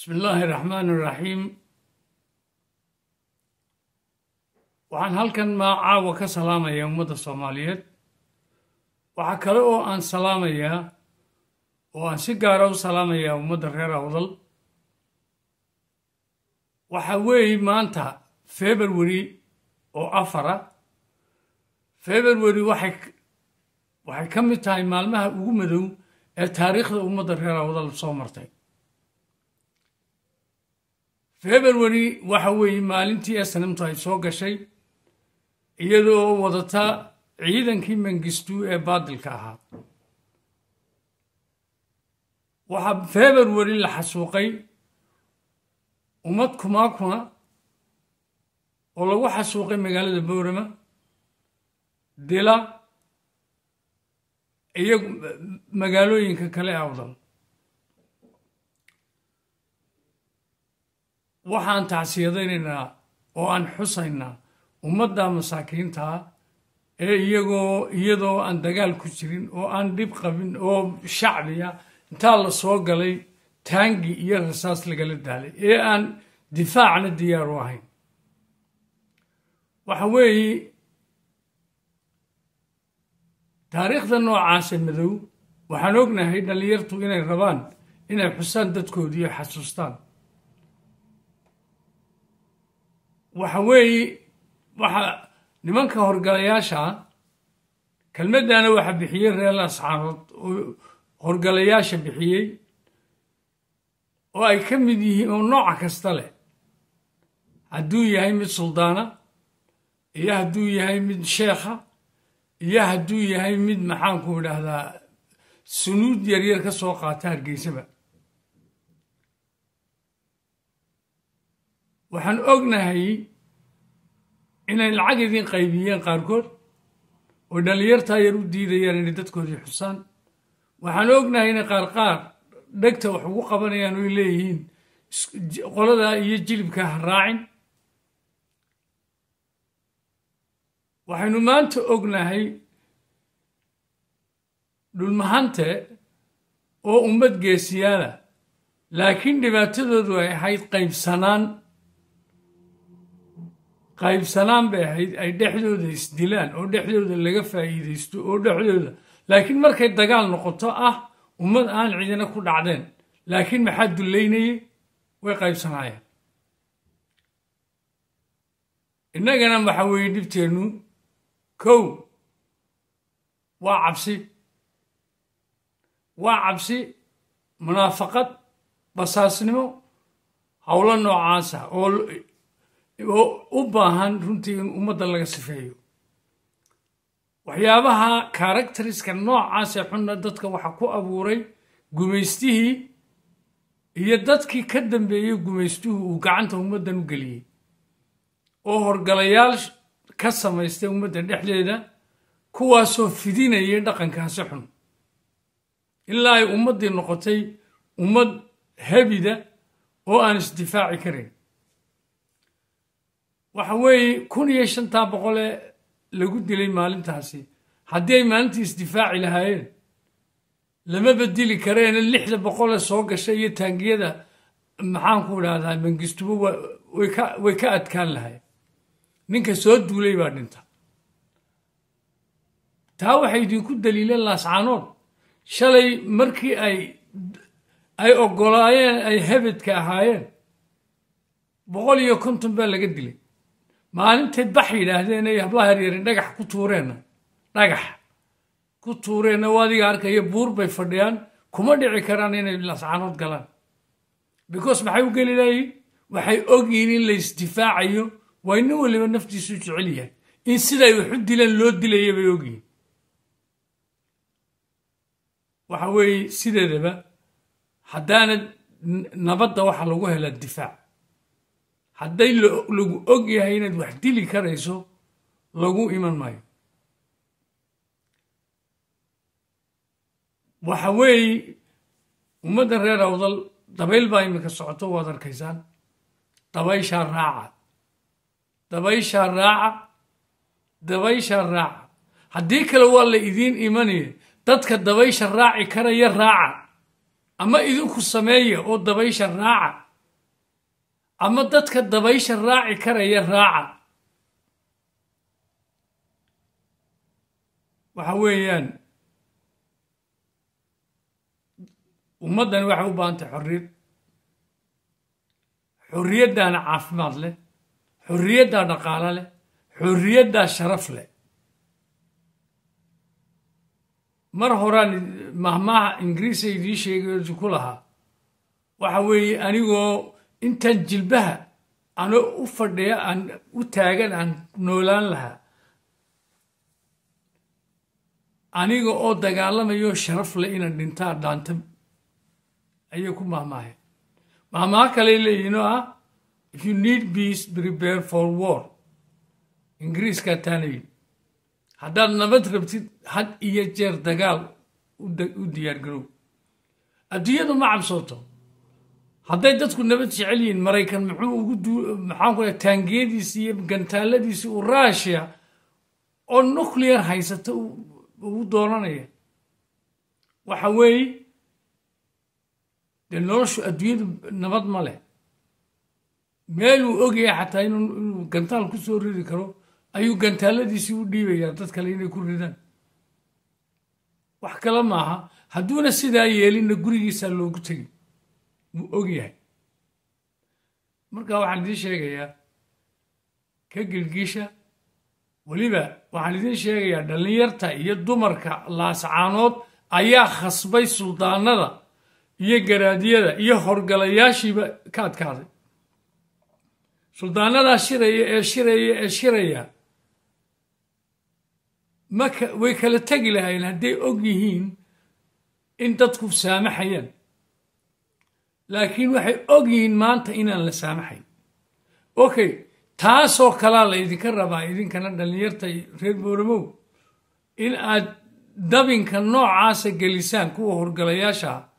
bismi illaahi raxmaan iraxiim waxaan halkan maa caawa ka salaamayaa ummadda soomaaliyeed waxaa kale oo aan salaamayaa oo aan si gaara ah u salaamayaa ummadda reer awdal waxaa weeye maanta february oo afara february waxay waxay ka mid tahay maalmaha ugu madow ee taariikhda ummadda reer awdal soo martay february waxa weeye maalintii esnamtu ay soo gashay iyadoo wadata ciidankii mangistuu ee baadilka ahaa waxaa february la xasuuqay ummad kumaakuna oo lagu xasuuqay magaalada boorama dila iyo magaalooyinka kale ee awdal waxaan tacsiyadaynaynaa oo aan xusaynaa ummadda masaakiinta ee iyagoo iyadoo aan dagaal ku jirin oo aan dhib qabin oo shacbiya intaa la soo galay taangi iyo rasaas lagala daalay ee aan difaacna diyaar u ahayn waxa weeye taariikhda noocaase madow waxaan ognahay dhallinyartu inay rabaan inay xusaan dadkoodii xasuustaan waxa weeye waxa nimanka horgalayaasha ah, kelmaddaana waxa bixiyey reer asxaarood oo horgalayaasha bixiyey oo ay ka mid yihiin oo nooca kasta leh hadduu yahay mid suldaana iyo hadduu yahay mid sheekha iyo hadduu yahay mid maxaanku idhaahdaa sunuud yaryar ka soo qaata hargeysaba waxaan ognahay inay lacag idin qaybiyeen qaarkood oo dhallinyartaa yar u diidayaan inay dadkoodii xusaan waxaan ognahay inay qaar qaar dhegta wax ugu qabanayaan oy leeyihiin qoladaa iyo jilibkaa raacin waxaynu maanta ognahay dhulmahante oo ummad geesiyaala laakiin dhibaatadoodu ay ahayd qaybsanaan qaybsanaan bay ahayd ay dhexdooda isdilaan oo dhexdooda laga faa'iidaysto oo dhexdooda laakiin markay dagaal noqoto ah ummad aan cidina ku dhacdeen laakiin maxaa dullaynayey way qaybsanaayeen innagana waxa weeye dhibteennu kow waa cabsi waa cabsi munaafaqad basaasnimo howlo noocaasa ah, oo oo u baahan runtii in ummadda laga sifeeyo waxyaabaha characteriska noocaasee xunna dadka waxa ku abuuray gumaystihii iyo dadkii ka dambeeyey gumaystuhu uu gacanta ummaddan u geliyey oo horgalayaal ka samaystay ummadda dhexdeeda kuwaasoo fidinayay dhaqankaasi xun ilaa ay ummaddii noqotay ummad hebida oo aan isdifaaci karayn waxa weeye kun iyo shantaa boqolee lagu dilay maalintaasi haddii ay maalintii isdifaaci lahaayeen lama bedeli kareene lixda boqole soo gasha iyo taangiyada maxaanku idhahdaa mangistubo way ka adkaan lahayen ninka soo duulay baa dhinta taa waxay idinku daliileen laascaanood shalay markii ay ay oggolaayeen ay habadka ahaayeen boqol iyo konton baa laga dilay maalintay bax yidhaahdeen ay hablaha yaryareen dhagax ku tuureenna dhagax ku tuureenna waa adiga arkaya buur bay fadhiyaan kuma dhici karaan inay lascanood galaan because maxay u geli layihin waxay ogyihiin in la isdifaacayo waa nin waliba naftiisu jecel yahay in siday waxu dileen loo dilaya bay ogyihiin waxa weeye sideedaba haddaana nabadda waxaa lagu helaa difaac hadday lagu og yahay inaad wax dili karayso lagu iman maayo waxa weeye ummadda reer awdal dabayl baa iminka socoto waad arkaysaan dabayshaa raaca dabayshaa raaca dabayshaa raaca haddii kale waa la idiin imanaya dadka dabaysha raaci karaya raaca ama idinku sameeya oo dabaysha raaca ama dadka dabaysha raaci karaya raaca waxa weeyaan ummaddan waxay u baahan tahay xorriyad xorriyaddaana caafimaad leh xorriyaddaa dhaqaalo leh xorriyaddaa sharaf leh mar horaan mahmaaha ingiriisa idiin sheegay ku lahaa waxa weeye anigoo intaan jilbaha ano u fadhiya aan u taagan aan noolaan lahaa aniga oo dagaalamayo sharaf leh inaan dhintaa dhaanta ayay ku maahmaaheen maahmaah kaley leeyihinoo ah if you need peace prepare for war ingiriiskaa taana haddaad nabad rabtid had iyo jeer dagaal u diyaargarow adduunyadu ma cabsooto hadday dadku nabad jecel yihiin maraykan muxuu ugu maxaan ku taangiyadiisi iyo gantaaladiisi uu rushia oo nuclear haysata ugu doonanaya waxa weeye dee noloshu adduunyadu nabad ma leh meel uu ogaya xataa inuu gantaal ku soo riri karo ayuu gantaaladiisii u dhiibayaa dad kale inay ku ridaan wax kale maaha hadduuna sidaa yeelinna gurigiisaa loogu tegi wuu og yahay markaa waxaan idiin sheegayaa ka gilgisha weliba waxaan idiin sheegayaa dhallinyarta iyo dumarka laascaanood ayaa khasbay suldaanada iyo garaadiyada iyo horgalayaashiiba ka adkaaday suldaanadaa shiraya ee shiraya ee shiraya ma way kala tegi lahayn hadday og yihiin in dadku saamaxayaan laakiin waxay ogyihiin maanta inaan la saamaxayn okay taasoo kalaa la ydinka rabaa idinkana dhallinyarta reer booramow in aad dabinka noocaasa gelisaan kuwa horgalayaashaa